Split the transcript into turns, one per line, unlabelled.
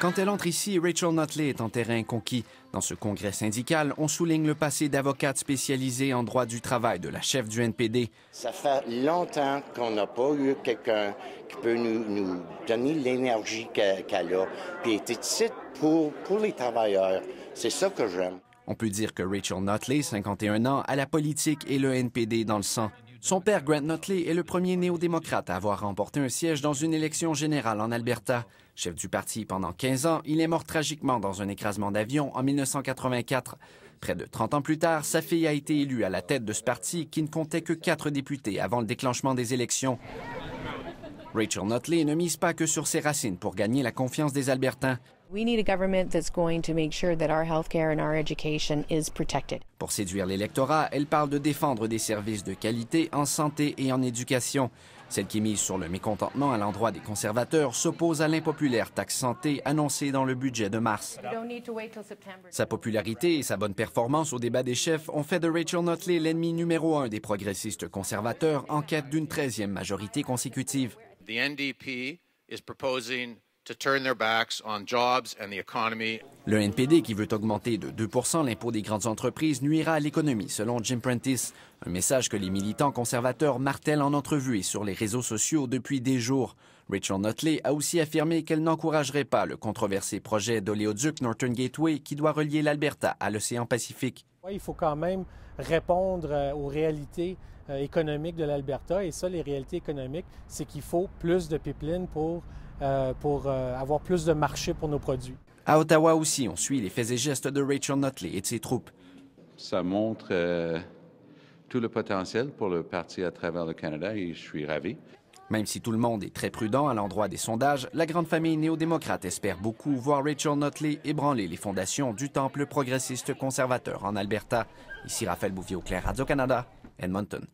Quand elle entre ici, Rachel Notley est en terrain conquis. Dans ce congrès syndical, on souligne le passé d'avocate spécialisée en droit du travail de la chef du NPD. Ça fait longtemps qu'on n'a pas eu quelqu'un qui peut nous, donner l'énergie qu'elle a, puis être ici pour, pour les travailleurs. C'est ça que j'aime. On peut dire que Rachel Notley, 51 ans, a la politique et le NPD dans le sang. Son père, Grant Notley, est le premier néo-démocrate à avoir remporté un siège dans une élection générale en Alberta. Chef du parti pendant 15 ans, il est mort tragiquement dans un écrasement d'avion en 1984. Près de 30 ans plus tard, sa fille a été élue à la tête de ce parti qui ne comptait que quatre députés avant le déclenchement des élections. Rachel Notley ne mise pas que sur ses racines pour gagner la confiance des Albertains. Pour séduire l'électorat, elle parle de défendre des services de qualité en santé et en éducation. Celle qui mise sur le mécontentement à l'endroit des conservateurs s'oppose à l'impopulaire taxe santé annoncée dans le budget de mars. Sa popularité et sa bonne performance au débat des chefs ont fait de Rachel Notley l'ennemi numéro un des progressistes conservateurs en quête d'une 13e majorité consécutive. Le NPD, qui veut augmenter de 2 l'impôt des grandes entreprises, nuira à l'économie, selon Jim Prentice, un message que les militants conservateurs martèlent en entrevue et sur les réseaux sociaux depuis des jours. Rachel Notley a aussi affirmé qu'elle n'encouragerait pas le controversé projet d'oléoduc Northern Gateway qui doit relier l'Alberta à l'océan Pacifique.
Il faut quand même répondre euh, aux réalités euh, économiques de l'Alberta. Et ça, les réalités économiques, c'est qu'il faut plus de pipelines pour, euh, avoir plus de marché pour nos produits.
À Ottawa aussi, on suit les faits et gestes de Rachel Notley et de ses troupes. Ça montre tout le potentiel pour le parti à travers le Canada et je suis ravi. Même si tout le monde est très prudent à l'endroit des sondages, la grande famille néo-démocrate espère beaucoup voir Rachel Notley ébranler les fondations du temple progressiste conservateur en Alberta. Ici Raphaël Bouvier-Auclair, Radio-Canada, Edmonton.